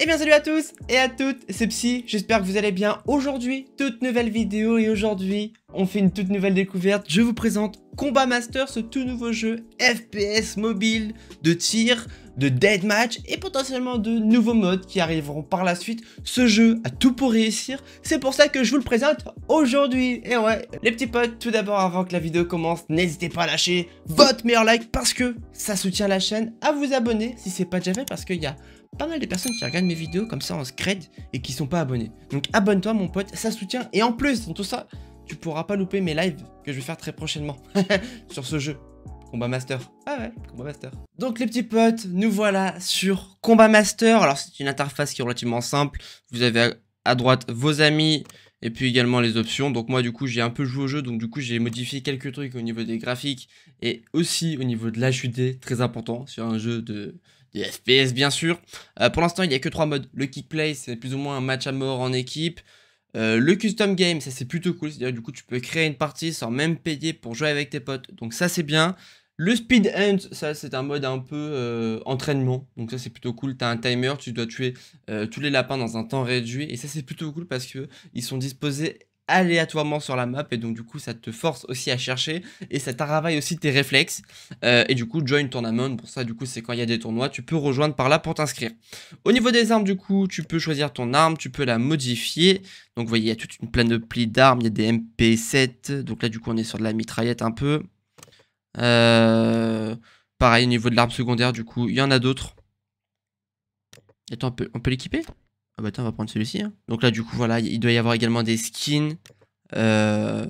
Et eh bien salut à tous et à toutes, c'est Psy, j'espère que vous allez bien. Aujourd'hui, toute nouvelle vidéo et aujourd'hui, on fait une toute nouvelle découverte. Je vous présente Combat Master, ce tout nouveau jeu FPS mobile de tir, de dead match et potentiellement de nouveaux modes qui arriveront par la suite. Ce jeu a tout pour réussir, c'est pour ça que je vous le présente aujourd'hui. Et ouais, les petits potes, tout d'abord avant que la vidéo commence, n'hésitez pas à lâcher votre meilleur like parce que ça soutient la chaîne, à vous abonner si c'est pas déjà fait parce qu'il y a pas mal de personnes qui regardent mes vidéos comme ça en scred et qui sont pas abonnés. Donc abonne-toi mon pote, ça soutient. Et en plus, dans tout ça, tu pourras pas louper mes lives que je vais faire très prochainement sur ce jeu. Combat Master. Ah ouais, Combat Master. Donc les petits potes, nous voilà sur Combat Master. Alors c'est une interface qui est relativement simple. Vous avez à droite vos amis et puis également les options. Donc moi du coup j'ai un peu joué au jeu, donc du coup j'ai modifié quelques trucs au niveau des graphiques et aussi au niveau de l'HUD, très important sur un jeu de FPS bien sûr. Euh, pour l'instant, il n'y a que trois modes. Le kick play, c'est plus ou moins un match à mort en équipe. Euh, le custom game, ça c'est plutôt cool, c'est-à-dire du coup tu peux créer une partie sans même payer pour jouer avec tes potes, donc ça c'est bien. Le speed hunt, ça c'est un mode un peu euh, entraînement, donc ça c'est plutôt cool. tu as un timer, tu dois tuer tous les lapins dans un temps réduit, et ça c'est plutôt cool parce que ils sont disposés aléatoirement sur la map et donc du coup ça te force aussi à chercher et ça travaille aussi tes réflexes euh, et du coup join tournament pour ça du coup c'est quand il y a des tournois tu peux rejoindre par là pour t'inscrire au niveau des armes du coup tu peux choisir ton arme tu peux la modifier donc vous voyez il y a toute une panoplie d'armes il y a des MP7 donc là du coup on est sur de la mitraillette un peu euh, pareil au niveau de l'arme secondaire du coup il y en a d'autres attends on on peut l'équiper ah bah, on va prendre celui-ci. Hein. Donc là, du coup, voilà, il doit y avoir également des skins. Euh,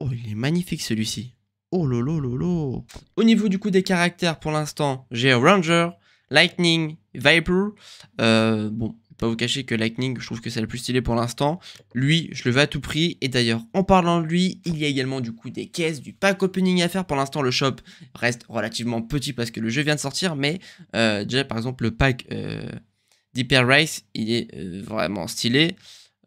oh, il est magnifique celui-ci. Oh lolo lolo. Au niveau du coup des caractères, pour l'instant, j'ai Ranger, Lightning, Viper. Euh, bon, pas vous cacher que Lightning, je trouve que c'est le plus stylé pour l'instant. Lui, je le veux à tout prix. Et d'ailleurs, en parlant de lui, il y a également du coup des caisses, du pack opening à faire. Pour l'instant, le shop reste relativement petit parce que le jeu vient de sortir. Mais euh, déjà, par exemple, le pack Deeper Race, il est euh, vraiment stylé.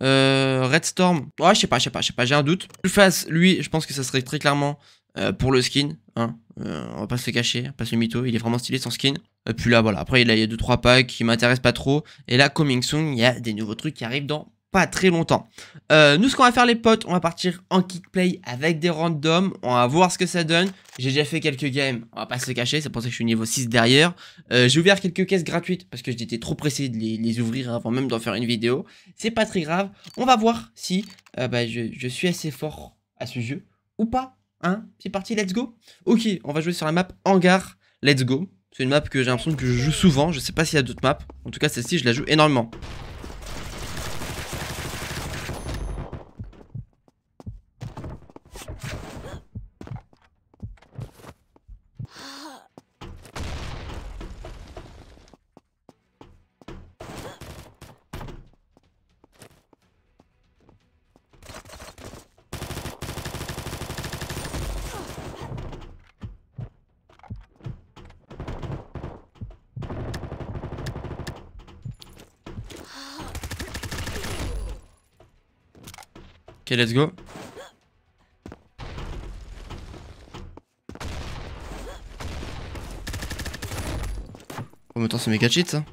Euh, Red Storm, ouais, je sais pas, je sais pas, je sais pas, j'ai un doute. Plus face, lui, je pense que ça serait très clairement euh, pour le skin. Hein. on va pas se le cacher, pas se le mytho, il est vraiment stylé sans skin. Et puis là, voilà, après, il y a 2-3 packs qui m'intéressent pas trop. Et là, Coming Soon, il y a des nouveaux trucs qui arrivent dans pas très longtemps. Euh, nous, ce qu'on va faire les potes, on va partir en kick play avec des randoms. On va voir ce que ça donne. J'ai déjà fait quelques games, on va pas se cacher, c'est pour ça que je suis niveau 6 derrière. Euh, j'ai ouvert quelques caisses gratuites parce que j'étais trop pressé de les, ouvrir avant même d'en faire une vidéo. C'est pas très grave. On va voir si euh, bah, je, suis assez fort à ce jeu ou pas. Hein c'est parti, let's go. Ok, on va jouer sur la map hangar. Let's go. C'est une map que j'ai l'impression que je joue souvent. Je sais pas s'il y a d'autres maps. En tout cas, celle-ci, je la joue énormément. Ok, let's go. Oh mais attends, c'est méga cheat ça.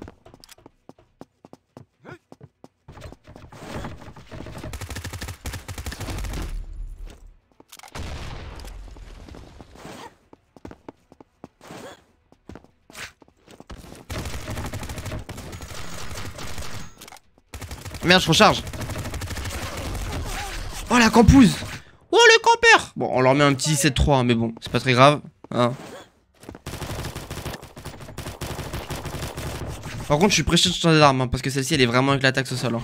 Merde, je recharge. Oh la campouse Oh le campère Bon, on leur met un petit 7-3, mais bon, c'est pas très grave. Hein. Par contre, je suis prêché sur des armes, hein, parce que celle-ci, elle est vraiment éclatante au sol. Hein.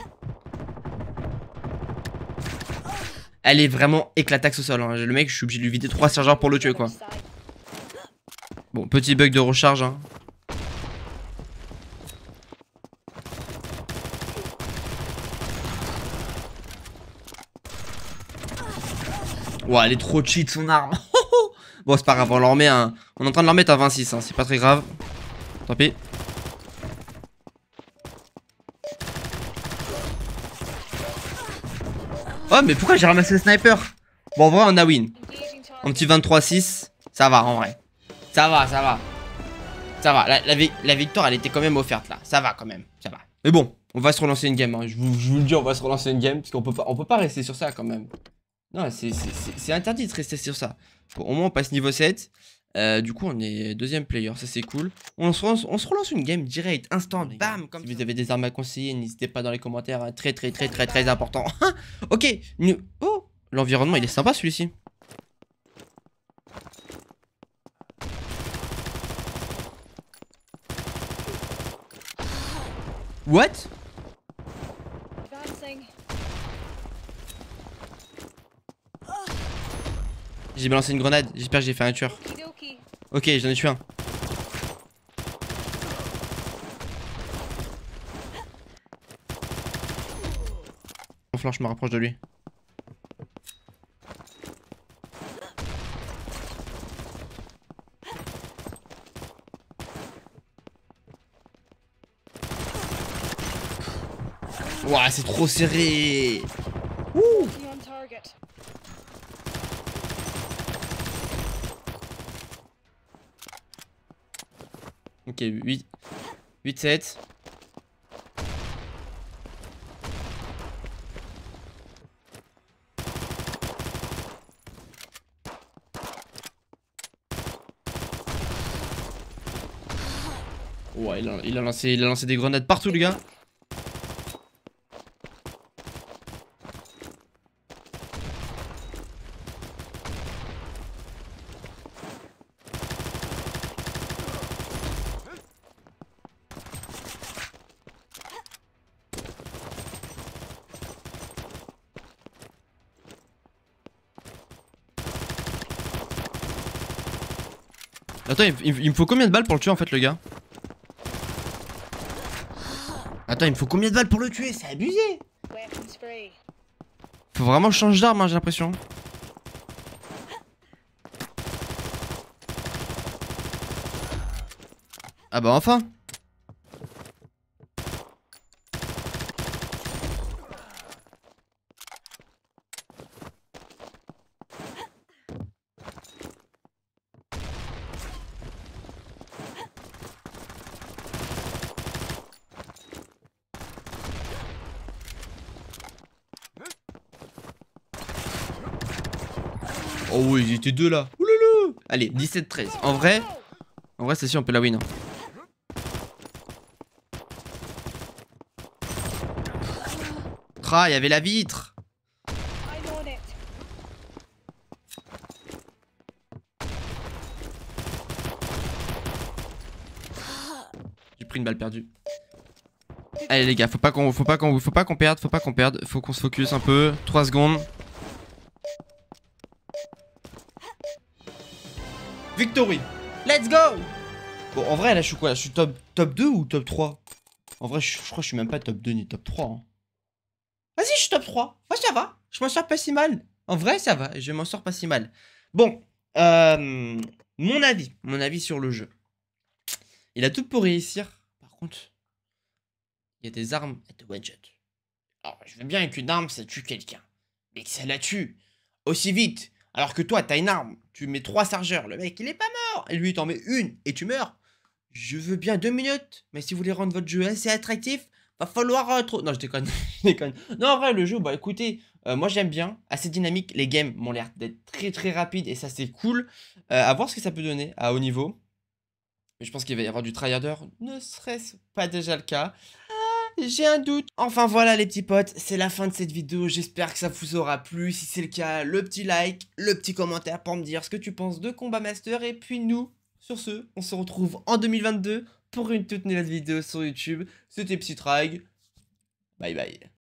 Elle est vraiment éclatante au sol. Hein. Le mec, je suis obligé de lui vider 3 chargeurs pour le tuer, quoi. Bon, petit bug de recharge, hein. Ouah, elle est trop cheat son arme. bon, c'est pas grave, on leur met un. On est en train de leur mettre un 26, hein, c'est pas très grave. Tant pis. Oh, mais pourquoi j'ai ramassé le sniper Bon, en vrai, on a win. Un petit 23-6, ça va en vrai. Ça va, ça va. Ça va, la, la, victoire elle était quand même offerte là. Ça va quand même, ça va. Mais bon, on va se relancer une game. Hein. Je, vous, le dis, on va se relancer une game parce qu'on peut, peut pas rester sur ça quand même. Non, c'est interdit de rester sur ça. au moins, on passe niveau 7. Euh, du coup, on est deuxième player, ça c'est cool. On se, relance, une game direct, instant, bam comme Si vous avez des armes à conseiller, n'hésitez pas dans les commentaires, hein, très très très très très important. ok, oh, l'environnement il est sympa celui-ci. What J'ai balancé une grenade. J'espère que j'ai fait un tueur. Ok, j'en ai tué un. Mon je me rapproche de lui. Ouah, c'est trop serré. Ouh. Ok, 8. 8-7. Ouais, il a, il a, lancé, il a lancé des grenades partout, les gars. Attends, il, me faut combien de balles pour le tuer en fait, le gars Attends, il me faut combien de balles pour le tuer C'est abusé Faut vraiment que je change d'arme, hein, j'ai l'impression. Ah bah enfin Oh oui, ils étaient deux là. Oulala. Allez, 17-13. En vrai, en vrai, c'est sûr, on peut la win. Ah, il y avait la vitre. J'ai pris une balle perdue. Allez les gars, faut pas qu'on faut pas qu'on faut pas qu'on perde, faut pas qu'on perde, faut qu'on se focus un peu. 3 secondes. Victory Let's go Bon, en vrai, là, je suis quoi Je suis top, top 2 ou top 3 En vrai, je, crois que je suis même pas top 2 ni top 3. Hein. Vas-y, je suis top 3. Moi, ça va. Je m'en sors pas si mal. En vrai, ça va. Je m'en sors pas si mal. Bon, euh, mon avis. Mon avis sur le jeu. Il a tout pour réussir. Par contre, il y a des armes et des gadgets. Alors, je veux bien qu'une arme, ça tue quelqu'un. Mais que ça la tue aussi vite alors que toi, t'as une arme, tu mets trois chargeurs, le mec il est pas mort, et lui t'en mets une et tu meurs. Je veux bien deux minutes, mais si vous voulez rendre votre jeu assez attractif, va falloir euh, trop. Non, je déconne, je déconne. Non, en vrai, le jeu, bah écoutez, euh, moi j'aime bien, assez dynamique. Les games m'ont l'air d'être très très rapides et ça c'est cool. A euh, à voir ce que ça peut donner à haut niveau. Mais je pense qu'il va y avoir du tryharder, ne serait-ce pas déjà le cas j'ai un doute. Enfin voilà les petits potes, c'est la fin de cette vidéo, j'espère que ça vous aura plu. Si c'est le cas, le petit like, le petit commentaire pour me dire ce que tu penses de Combat Master. Et puis nous, sur ce, on se retrouve en 2022 pour une toute nouvelle vidéo sur YouTube. C'était Psytrag, bye bye.